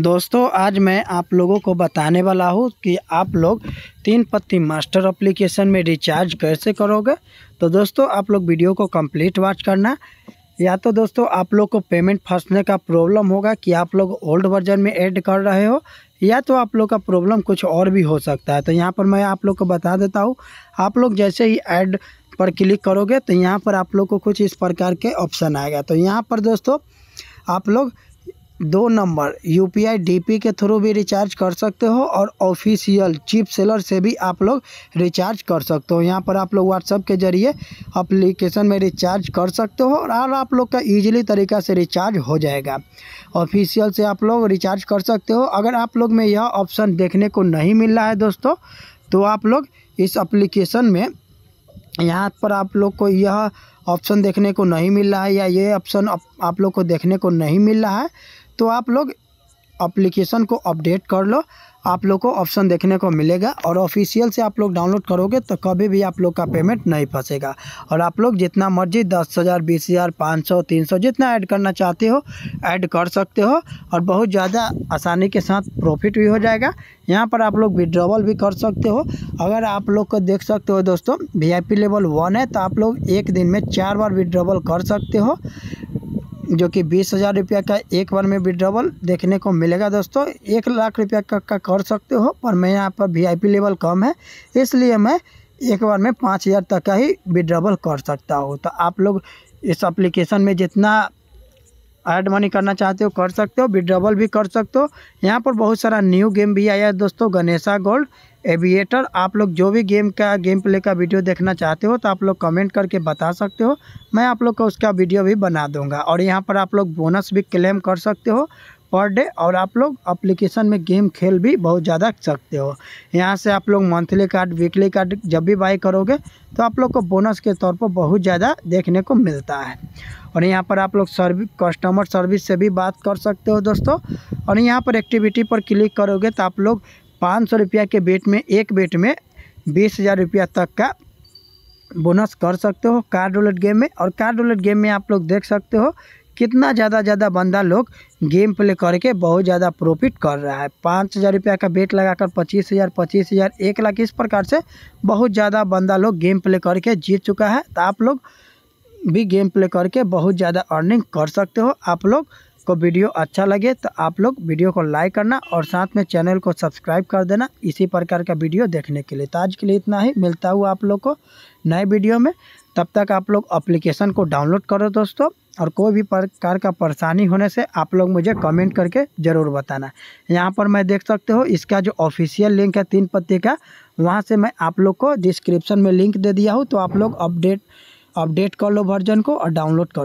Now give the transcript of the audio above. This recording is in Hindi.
दोस्तों आज मैं आप लोगों को बताने वाला हूँ कि आप लोग तीन पत्ती मास्टर एप्लीकेशन में रिचार्ज कैसे करोगे तो दोस्तों आप लोग वीडियो को कंप्लीट वॉच करना या तो दोस्तों आप लोग को पेमेंट फंसने का प्रॉब्लम होगा कि आप लोग ओल्ड वर्जन में ऐड कर रहे हो या तो आप लोग का प्रॉब्लम कुछ और भी हो सकता है तो यहाँ पर मैं आप लोग को बता देता हूँ आप लोग जैसे ही ऐड पर क्लिक करोगे तो यहाँ पर आप लोग को कुछ इस प्रकार के ऑप्शन आएगा तो यहाँ पर दोस्तों आप लोग दो number U P I D P के थ्रू भी रिचार्ज कर सकते हो और ऑफिशियल चिप सेलर से भी आप लोग रिचार्ज कर सकते हो यहाँ पर आप लोग व्हाट्सअप के जरिए अप्लीकेशन में रिचार्ज कर सकते हो और आप लोग का ईजिली तरीका से रिचार्ज हो जाएगा ऑफिशियल से आप लोग रिचार्ज कर सकते हो अगर आप लोग में यह ऑप्शन देखने को नहीं मिल रहा है दोस्तों तो आप लोग इस अप्लीकेशन में यहाँ पर आप लोग को यह ऑप्शन देखने को नहीं मिल रहा है या ये ऑप्शन आप लोग को देखने को नहीं मिल रहा है तो आप लोग अप्लीकेशन को अपडेट कर लो आप लोग को ऑप्शन देखने को मिलेगा और ऑफिशियल से आप लोग डाउनलोड करोगे तो कभी भी आप लोग का पेमेंट नहीं फंसेगा और आप लोग जितना मर्जी दस हज़ार बीस हज़ार पाँच सौ तीन सौ जितना ऐड करना चाहते हो ऐड कर सकते हो और बहुत ज़्यादा आसानी के साथ प्रॉफिट भी हो जाएगा यहाँ पर आप लोग विड्रॉवल भी कर सकते हो अगर आप लोग को देख सकते हो दोस्तों वी लेवल वन है तो आप लोग एक दिन में चार बार विड्रॉवल कर सकते हो जो कि बीस हज़ार रुपया का एक बार में विड्रॉवल देखने को मिलेगा दोस्तों एक लाख रुपया का, का कर सकते हो पर मैं यहाँ पर वी लेवल कम है इसलिए मैं एक बार में पाँच हज़ार तक का ही विड्रॉवल कर सकता हूँ तो आप लोग इस एप्लीकेशन में जितना ऐड मनी करना चाहते हो कर सकते हो विड्रबल भी कर सकते हो यहाँ पर बहुत सारा न्यू गेम भी आया है दोस्तों गणेशा गोल्ड एविएटर आप लोग जो भी गेम का गेम प्ले का वीडियो देखना चाहते हो तो आप लोग कमेंट करके बता सकते हो मैं आप लोग का उसका वीडियो भी बना दूंगा और यहाँ पर आप लोग बोनस भी क्लेम कर सकते हो पर डे और आप लोग अप्लीकेशन में गेम खेल भी बहुत ज़्यादा सकते हो यहाँ से आप लोग मंथली कार्ड वीकली कार्ड जब भी बाई करोगे तो आप लोग को बोनस के तौर पर बहुत ज़्यादा देखने को मिलता है और यहाँ पर आप लोग सर्विस कस्टमर सर्विस से भी बात कर सकते हो दोस्तों और यहाँ पर एक्टिविटी पर क्लिक करोगे तो आप लोग पाँच सौ रुपया के बेट में एक बेट में बीस हज़ार रुपया तक का बोनस कर सकते हो कार्ड रोलेट गेम में और कार्ड रोलेट गेम में आप लोग देख सकते हो कितना ज़्यादा ज़्यादा बंदा लोग गेम प्ले करके बहुत ज़्यादा प्रॉफिट कर रहा है पाँच हज़ार रुपया का बेट लगाकर पच्चीस हज़ार पच्चीस हज़ार एक लाख इस प्रकार से बहुत ज़्यादा बंदा लोग गेम प्ले करके जीत चुका है तो आप लोग भी गेम प्ले करके बहुत ज़्यादा अर्निंग कर सकते हो आप लोग को वीडियो अच्छा लगे तो आप लोग वीडियो को लाइक करना और साथ में चैनल को सब्सक्राइब कर देना इसी प्रकार का वीडियो देखने के लिए तो आज के लिए इतना ही मिलता हुआ आप लोग को नए वीडियो में तब तक आप लोग अप्लीकेशन को डाउनलोड करो दोस्तों और कोई भी प्रकार का परेशानी होने से आप लोग मुझे कमेंट करके ज़रूर बताना यहाँ पर मैं देख सकते हो इसका जो ऑफिशियल लिंक है तीन पत्ते का वहाँ से मैं आप लोग को डिस्क्रिप्शन में लिंक दे दिया हूँ तो आप लोग अपडेट अपडेट कर लो वर्जन को और डाउनलोड करो